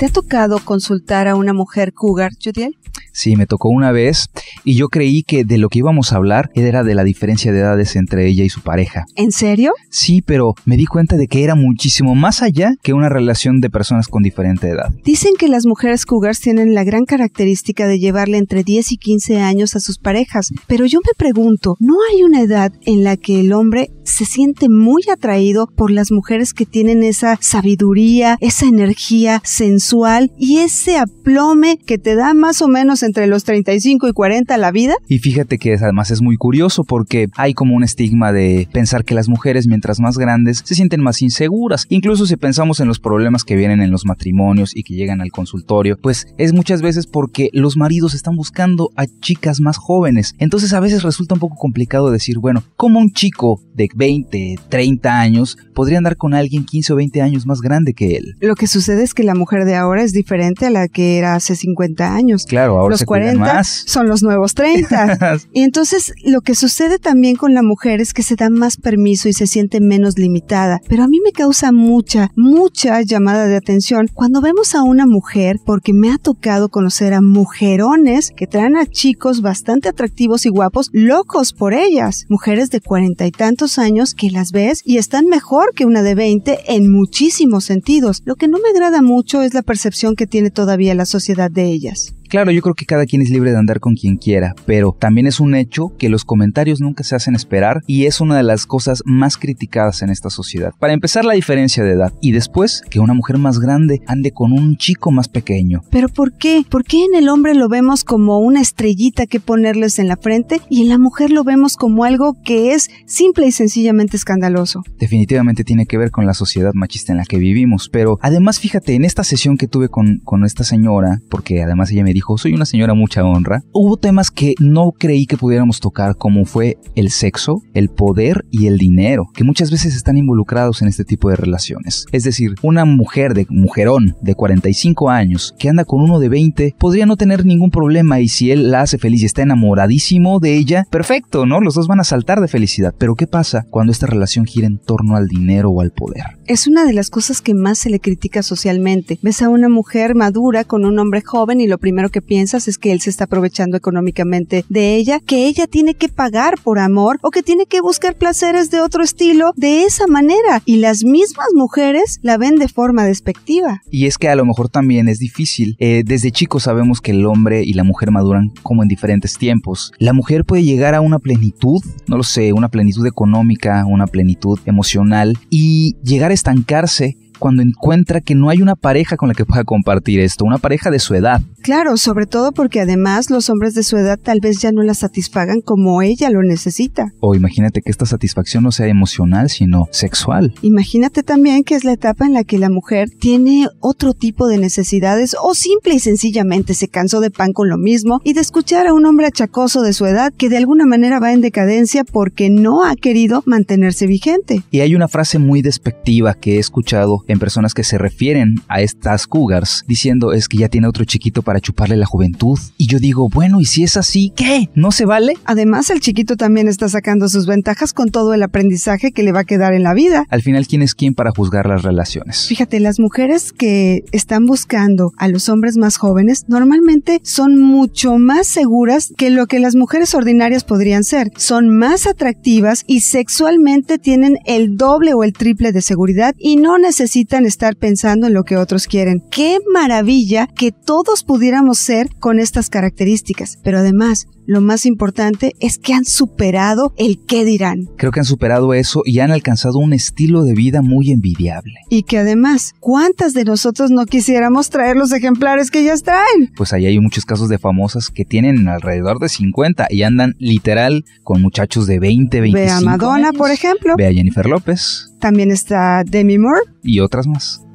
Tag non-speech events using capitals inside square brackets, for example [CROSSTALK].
¿Te ha tocado consultar a una mujer cougar, Judiel? Sí, me tocó una vez y yo creí que de lo que íbamos a hablar era de la diferencia de edades entre ella y su pareja. ¿En serio? Sí, pero me di cuenta de que era muchísimo más allá que una relación de personas con diferente edad. Dicen que las mujeres cougars tienen la gran característica de llevarle entre 10 y 15 años a sus parejas, pero yo me pregunto, ¿no hay una edad en la que el hombre se siente muy atraído por las mujeres que tienen esa sabiduría, esa energía sensual y ese aplome que te da más o menos en entre los 35 y 40 la vida. Y fíjate que además es muy curioso porque hay como un estigma de pensar que las mujeres mientras más grandes se sienten más inseguras. Incluso si pensamos en los problemas que vienen en los matrimonios y que llegan al consultorio, pues es muchas veces porque los maridos están buscando a chicas más jóvenes. Entonces a veces resulta un poco complicado decir, bueno, ¿cómo un chico de 20, 30 años podría andar con alguien 15 o 20 años más grande que él? Lo que sucede es que la mujer de ahora es diferente a la que era hace 50 años. Claro, ahora los 40 son los nuevos 30. [LAUGHS] y entonces lo que sucede también con la mujer es que se da más permiso y se siente menos limitada. Pero a mí me causa mucha, mucha llamada de atención cuando vemos a una mujer, porque me ha tocado conocer a mujerones que traen a chicos bastante atractivos y guapos, locos por ellas. Mujeres de cuarenta y tantos años que las ves y están mejor que una de 20 en muchísimos sentidos. Lo que no me agrada mucho es la percepción que tiene todavía la sociedad de ellas. Claro, yo creo que cada quien es libre de andar con quien quiera, pero también es un hecho que los comentarios nunca se hacen esperar y es una de las cosas más criticadas en esta sociedad. Para empezar, la diferencia de edad y después que una mujer más grande ande con un chico más pequeño. ¿Pero por qué? ¿Por qué en el hombre lo vemos como una estrellita que ponerles en la frente y en la mujer lo vemos como algo que es simple y sencillamente escandaloso? Definitivamente tiene que ver con la sociedad machista en la que vivimos, pero además fíjate, en esta sesión que tuve con, esta señora, porque además ella me dijo soy una señora mucha honra, hubo temas que no creí que pudiéramos tocar como fue el sexo, el poder y el dinero, que muchas veces están involucrados en este tipo de relaciones. Es decir, una mujer de mujerón de 45 años que anda con uno de 20 podría no tener ningún problema y si él la hace feliz y está enamoradísimo de ella, perfecto, ¿no? Los dos van a saltar de felicidad. Pero ¿qué pasa cuando esta relación gira en torno al dinero o al poder? Es una de las cosas que más se le critica socialmente. Ves a una mujer madura con un hombre joven y lo primero que piensas es que él se está aprovechando económicamente de ella, que ella tiene que pagar por amor o que tiene que buscar placeres de otro estilo de esa manera y las mismas mujeres la ven de forma despectiva. Y es que a lo mejor también es difícil. Eh, desde chicos sabemos que el hombre y la mujer maduran como en diferentes tiempos. La mujer puede llegar a una plenitud, no lo sé, una plenitud económica, una plenitud emocional y llegar a estancarse cuando encuentra que no hay una pareja con la que pueda compartir esto, una pareja de su edad. Claro, sobre todo porque además los hombres de su edad tal vez ya no la satisfagan como ella lo necesita. O imagínate que esta satisfacción no sea emocional, sino sexual. Imagínate también que es la etapa en la que la mujer tiene otro tipo de necesidades o simple y sencillamente se cansó de pan con lo mismo y de escuchar a un hombre achacoso de su edad que de alguna manera va en decadencia porque no ha querido mantenerse vigente. Y hay una frase muy despectiva que he escuchado en personas que se refieren a estas cougars diciendo es que ya tiene otro chiquito para chuparle la juventud. Y yo digo, bueno, ¿y si es así, qué? ¿No se vale? Además, el chiquito también está sacando sus ventajas con todo el aprendizaje que le va a quedar en la vida. Al final, ¿quién es quién para juzgar las relaciones? Fíjate, las mujeres que están buscando a los hombres más jóvenes normalmente son mucho más seguras que lo que las mujeres ordinarias podrían ser. Son más atractivas y sexualmente tienen el doble o el triple de seguridad y no necesitan necesitan estar pensando en lo que otros quieren. Qué maravilla que todos pudiéramos ser con estas características. Pero además, lo más importante es que han superado el qué dirán. Creo que han superado eso y han alcanzado un estilo de vida muy envidiable. Y que además, ¿cuántas de nosotros no quisiéramos traer los ejemplares que ellas traen? Pues ahí hay muchos casos de famosas que tienen alrededor de 50 y andan literal con muchachos de 20, 25. Ve a Madonna, por ejemplo. Ve a Jennifer López. También está Demi Moore. Y otras más.